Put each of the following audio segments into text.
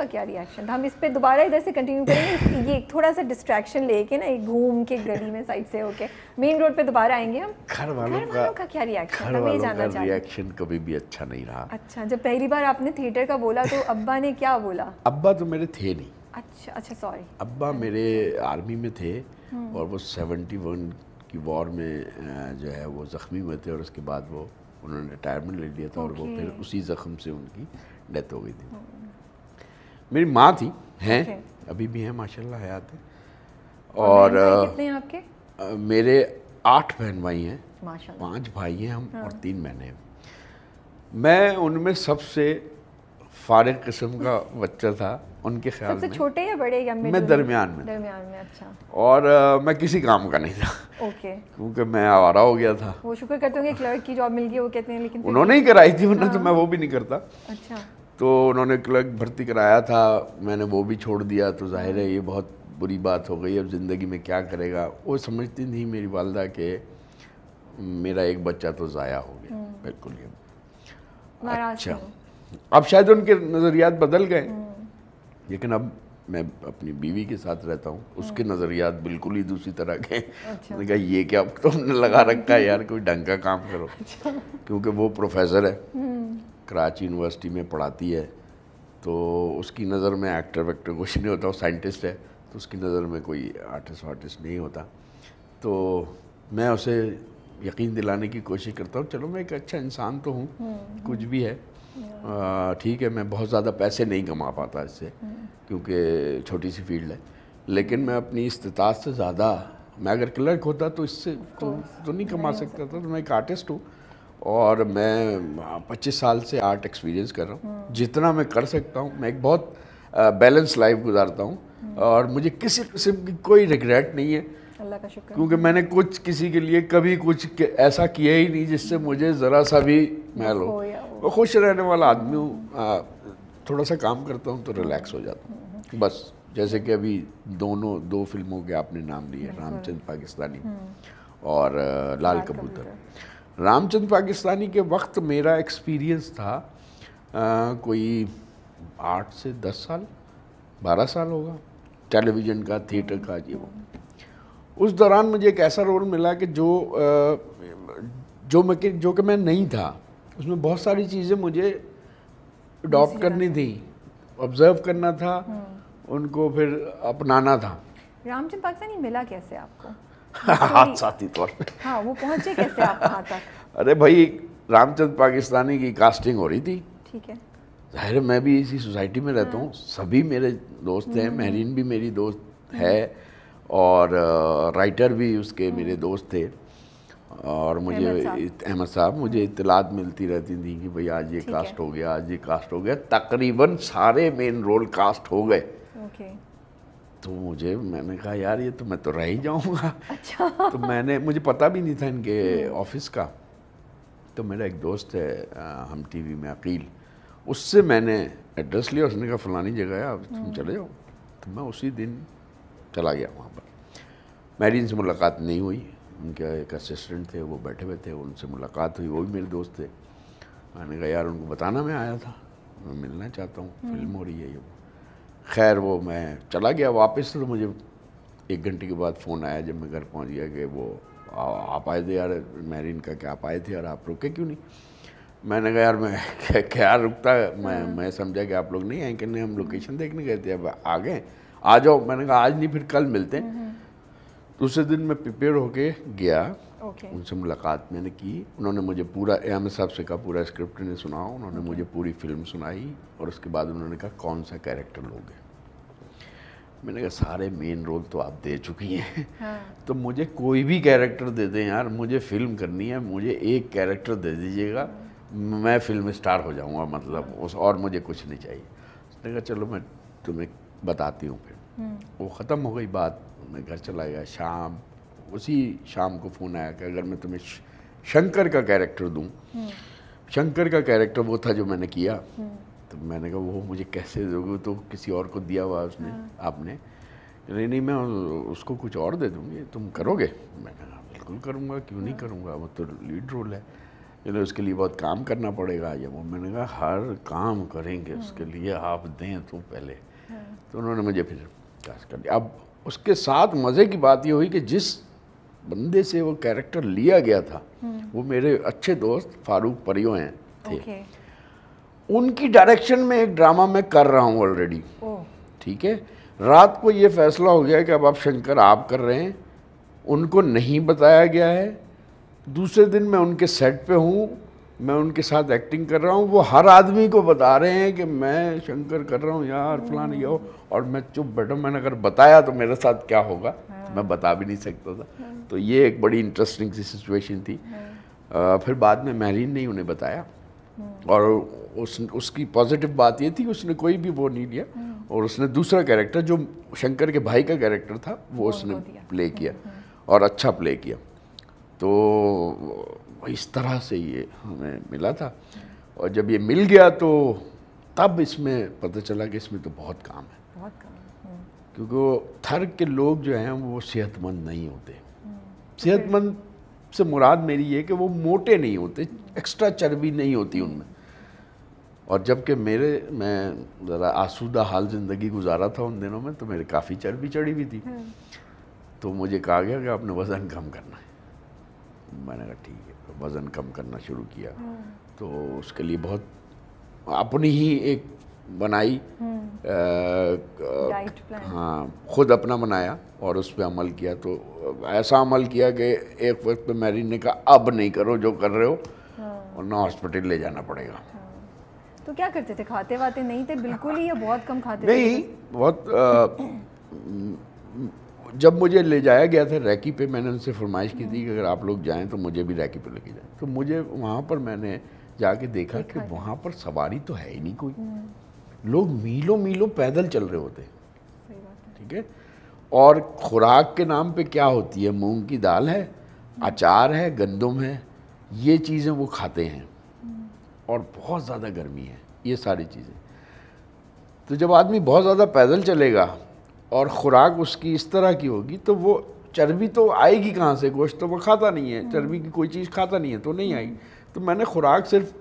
का क्या रिएक्शन था हम इस पर दोबारा इधर से कंटिन्यू करेंगे ये थोड़ा सा डिस्ट्रैक्शन लेके ना एक घूम के गली में साइड से होके मेन रोड पे दोबारा आएंगे हम घर वालों का, का क्या रिएक्शन था मैं जानना चाहूँगा रिएक्शन कभी भी अच्छा नहीं रहा अच्छा जब पहली बार आपने थिएटर का बोला तो अब्बा ने क्या बोला अब्बा तो मेरे थे नहीं अच्छा अच्छा सॉरी अब्बा हाँ। मेरे आर्मी में थे हम्म। और वो सेवेंटी की वॉर में जो है वो ज़ख्मी हुए थे और उसके बाद वो उन्होंने रिटायरमेंट ले लिया था okay. और वो फिर उसी ज़ख्म से उनकी डेथ हो गई थी हम्म। मेरी माँ थी हैं okay. अभी भी हैं माशाल्लाह हयात है और, कितने हैं आपके मेरे आठ बहन भाई हैं पांच भाई हैं हम हाँ। और तीन बहने हैं मैं उनमें सबसे फारग किस्म का बच्चा था उनके ख्याल सबसे में छोटे या बड़े या मैं दरमियान में दरमियान में अच्छा और आ, मैं किसी काम का नहीं था ओके क्योंकि मैं आवारा हो गया था वो शुक्र करते होंगे क्लर्क की जॉब मिल गई वो कहते हैं लेकिन उन्होंने ही कराई थी वरना हाँ। तो मैं वो भी नहीं करता अच्छा तो उन्होंने क्लर्क भर्ती कराया था मैंने वो भी छोड़ दिया तो जाहिर है ये बहुत बुरी बात हो गई अब ज़िंदगी में क्या करेगा वो समझती नहीं मेरी वालदा के मेरा एक बच्चा तो ज़ाया हो गया हम्म। बिल्कुल ये अच्छा अब शायद उनके नज़रियात बदल गए हम्म। लेकिन अब मैं अपनी बीवी के साथ रहता हूँ हम्म। उसके नज़रियात बिल्कुल ही दूसरी तरह के अच्छा। कहा ये क्या तुमने तो लगा रखा है यार कोई ढंग का काम करो अच्छा। क्योंकि वो प्रोफेसर है कराची यूनिवर्सिटी में पढ़ाती है तो उसकी नज़र में एक्टर वैक्टर कुछ नहीं होता वो साइंटिस्ट है तो उसकी नज़र में कोई आर्टिस्ट वार्टिस्ट नहीं होता तो मैं उसे यकीन दिलाने की कोशिश करता हूँ चलो मैं एक अच्छा इंसान तो हूँ हम्म, हम्म। कुछ भी है हम्म। ठीक है मैं बहुत ज़्यादा पैसे नहीं कमा पाता इससे क्योंकि छोटी सी फील्ड है लेकिन मैं अपनी इस्तात से ज़्यादा मैं अगर क्लर्क होता तो इससे तो, तो नहीं कमा सकता था तो मैं एक आर्टिस्ट हूँ और मैं 25 हाँ, साल से आर्ट एक्सपीरियंस कर रहा हूँ हम्म। जितना मैं कर सकता हूँ मैं एक बहुत बैलेंस लाइफ गुजारता हूँ हम्म। और मुझे किसी किस्म की कोई रिग्रेट नहीं है अल्लाह का शुक्र क्योंकि मैंने कुछ किसी के लिए कभी कुछ ऐसा किया ही नहीं जिससे हम्म। मुझे ज़रा सा भी मैल हो मैं खुश रहने वाला आदमी हूँ थोड़ा सा काम करता हूँ तो रिलैक्स हो जाता हूँ बस जैसे कि अभी दोनों दो फिल्मों के आपने नाम लिए रामचंद्र पाकिस्तानी और लाल कबूतर रामचंद्र पाकिस्तानी के वक्त मेरा एक्सपीरियंस था आ, कोई आठ से दस साल बारह साल होगा टेलीविज़न का थिएटर का जी वो उस दौरान मुझे एक ऐसा रोल मिला कि जो आ, जो मैं जो कि मैं नहीं था उसमें बहुत सारी चीज़ें मुझे अडॉप्ट करनी थी ऑब्जर्व करना था हम्म। उनको फिर अपनाना था रामचंद पाकिस्तानी मिला कैसे आपको हादसाती तौर पर हाँ वो पहुंचे कैसे आप वहाँ तक अरे भाई रामचंद्र पाकिस्तानी की कास्टिंग हो रही थी ठीक है जाहिर मैं भी इसी सोसाइटी में रहता हूँ हाँ। सभी मेरे दोस्त हैं महरीन हम्म। भी मेरी दोस्त हम्म। है और राइटर भी उसके हाँ। मेरे दोस्त थे और मुझे अहमद साहब मुझे हाँ। इतलात मिलती रहती थी कि भाई आज ये कास्ट हो गया आज ये कास्ट हो गया तकरीबन सारे मेन रोल कास्ट हो गए तो मुझे मैंने कहा यार ये तो मैं तो रह ही जाऊँगा अच्छा तो मैंने मुझे पता भी नहीं था इनके हम्म। ऑफिस का तो मेरा एक दोस्त है हम टीवी में अकील उससे मैंने एड्रेस लिया उसने कहा फलानी जगह है अब तुम चले जाओ तो मैं उसी दिन चला गया वहाँ पर मेरी इनसे मुलाकात नहीं हुई उनके एक असिस्टेंट थे वो बैठे हुए थे उनसे मुलाकात हुई वो भी मेरे दोस्त थे मैंने कहा यार उनको बताना मैं आया था मैं मिलना चाहता हूँ हम्म। फिल्म हो रही है ये खैर वो मैं चला गया वापस तो मुझे एक घंटे के बाद फ़ोन आया जब मैं घर पहुंच गया कि वो आ, आप आए थे यार मैंने इनका क्या आप आए थे यार आप रुके क्यों नहीं मैंने कहा यार मैं क्या रुकता मैं हाँ। मैं समझा कि आप लोग नहीं आए कहने हम लोकेशन देखने गए थे अब आ गए आ जाओ मैंने कहा आज नहीं फिर कल मिलते हैं हाँ। दूसरे दिन मैं प्रिपेयर होके गया okay. उनसे मुलाकात मैंने की उन्होंने मुझे पूरा एम साहब से कहा पूरा स्क्रिप्ट ने सुना उन्होंने okay. मुझे पूरी फिल्म सुनाई और उसके बाद उन्होंने कहा कौन सा कैरेक्टर लोगे मैंने कहा सारे मेन रोल तो आप दे चुकी हैं हाँ। तो मुझे कोई भी कैरेक्टर दे दें यार मुझे फिल्म करनी है मुझे एक कैरेक्टर दे दीजिएगा मैं फिल्म स्टार हो जाऊंगा मतलब हाँ। उस और मुझे कुछ नहीं चाहिए उसने कहा चलो मैं तुम्हें बताती हूँ फिर हम्म। वो ख़त्म हो गई बात मैं घर चला गया शाम उसी शाम को फ़ोन आया कि अगर मैं तुम्हें शंकर का कैरेक्टर दूँ हम्म। शंकर का कैरेक्टर वो था जो मैंने किया हम्म। तो मैंने कहा वो मुझे कैसे दोगे तो किसी और को दिया हुआ उसने हाँ। आपने नहीं नहीं मैं उसको कुछ और दे दूँगी तुम करोगे मैंने कहा बिल्कुल करूँगा क्यों नहीं हाँ। करूँगा वो तो लीड रोल है यानी उसके लिए बहुत काम करना पड़ेगा या वो मैंने कहा हर काम करेंगे हाँ। उसके लिए आप दें तो पहले तो उन्होंने मुझे फिर कास्ट कर दिया अब उसके साथ मज़े की बात ये हुई कि जिस बंदे से वो कैरेक्टर लिया गया था हम्म। वो मेरे अच्छे दोस्त फारूक परियो हैं थे okay. उनकी डायरेक्शन में एक ड्रामा मैं कर रहा हूँ ऑलरेडी ठीक है रात को ये फैसला हो गया कि अब आप शंकर आप कर रहे हैं उनको नहीं बताया गया है दूसरे दिन मैं उनके सेट पे हूँ मैं उनके साथ एक्टिंग कर रहा हूँ वो हर आदमी को बता रहे हैं कि मैं शंकर कर रहा हूँ यार हम्म। फलान ये हो और मैं चुप बैठा मैंने अगर बताया तो मेरे साथ क्या होगा हाँ। मैं बता भी नहीं सकता था हाँ। तो ये एक बड़ी इंटरेस्टिंग सी सिचुएशन थी आ, हम्म। फिर बाद में महरीन ने उन्हें बताया हम्म। और उस उसकी पॉजिटिव बात ये थी कि उसने कोई भी वो नहीं लिया हम्म। और उसने दूसरा कैरेक्टर जो शंकर के भाई का कैरेक्टर था वो उसने प्ले किया और अच्छा प्ले किया तो इस तरह से ये हमें मिला था और जब ये मिल गया तो तब इसमें पता चला कि इसमें तो बहुत काम है बहुत काम क्योंकि थर के लोग जो हैं वो सेहतमंद नहीं होते सेहतमंद से मुराद मेरी ये कि वो मोटे नहीं होते एक्स्ट्रा चर्बी नहीं होती उनमें और जबकि मेरे मैं ज़रा आसूदा हाल ज़िंदगी गुजारा था उन दिनों में तो मेरे काफ़ी चर्बी चढ़ी हुई थी हाँ। तो मुझे कहा गया कि आपने वज़न कम करना है मैंने कहा ठीक है तो वज़न कम करना शुरू किया हाँ। तो उसके लिए बहुत अपनी ही एक बनाई हम्म। हाँ खुद अपना बनाया और उस पर अमल किया तो ऐसा अमल किया कि एक वक्त पे मैरी ने कहा अब नहीं करो जो कर रहे हो हाँ। और ना हॉस्पिटल ले जाना पड़ेगा हाँ। तो क्या करते थे खाते वाते नहीं थे बिल्कुल ही या बहुत कम खाते नहीं थे? बहुत आ, जब मुझे ले जाया गया था रैकी पे मैंने उनसे फरमाइश की थी कि अगर आप लोग जाएं तो मुझे भी रैकी पे लेके जाएं तो मुझे वहाँ पर मैंने जाके देखा कि वहाँ पर सवारी तो है ही नहीं कोई हम्म। लोग मीलों मीलों पैदल चल रहे होते हैं ठीक है और खुराक के नाम पे क्या होती है मूंग की दाल है अचार है गंदम है ये चीज़ें वो खाते हैं हम्म। और बहुत ज़्यादा गर्मी है ये सारी चीज़ें तो जब आदमी बहुत ज़्यादा पैदल चलेगा और ख़ुराक उसकी इस तरह की होगी तो वो चर्बी तो आएगी कहाँ से गोश्त तो वो खाता नहीं है हम्म। चर्बी की कोई चीज़ खाता नहीं है तो नहीं हम्म। आएगी तो मैंने खुराक सिर्फ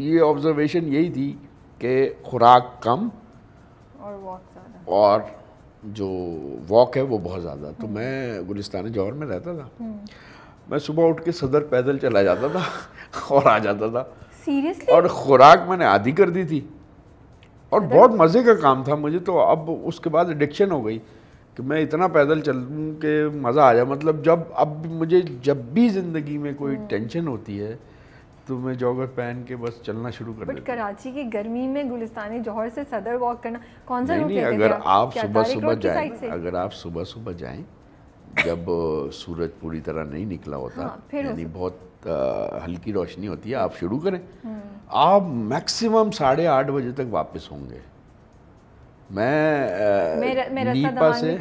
ये ऑब्जर्वेशन यही थी कि खुराक कम और वॉक ज़्यादा और जो वॉक है वो बहुत ज़्यादा तो हम्म। मैं गुलिस्तान जौहर में रहता था हम्म। मैं सुबह उठ के सदर पैदल चला जाता था और आ जाता था सीरियसली और ख़ुराक मैंने आधी कर दी थी और बहुत मज़े का काम था मुझे तो अब उसके बाद एडिक्शन हो गई कि मैं इतना पैदल चलूँ कि मज़ा आ जाए मतलब जब अब मुझे जब भी ज़िंदगी में कोई टेंशन हम्म। होती है तो मैं जॉगर पहन के बस चलना शुरू कर कराची की गर्मी में गुलिस्तानी जौहर से सदर वॉक करना कौन सा नहीं, अगर आप सुबह सुबह जाए अगर आप सुबह सुबह जाए जब सूरज पूरी तरह नहीं निकला होता हाँ, यानी बहुत हल्की रोशनी होती है आप शुरू करें हम्म। आप मैक्सिमम साढ़े आठ बजे तक वापस होंगे मैं मेरा नीपा से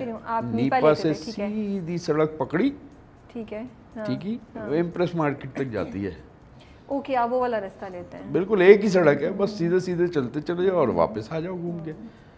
नीपा से सीधी सड़क पकड़ी ठीक है हाँ। ठीक ही इम्प्रेस हाँ। मार्केट तक जाती है ओके आप वो वाला रास्ता लेते हैं बिल्कुल एक ही सड़क है बस सीधे सीधे चलते चले जाओ और वापस आ जाओ घूम के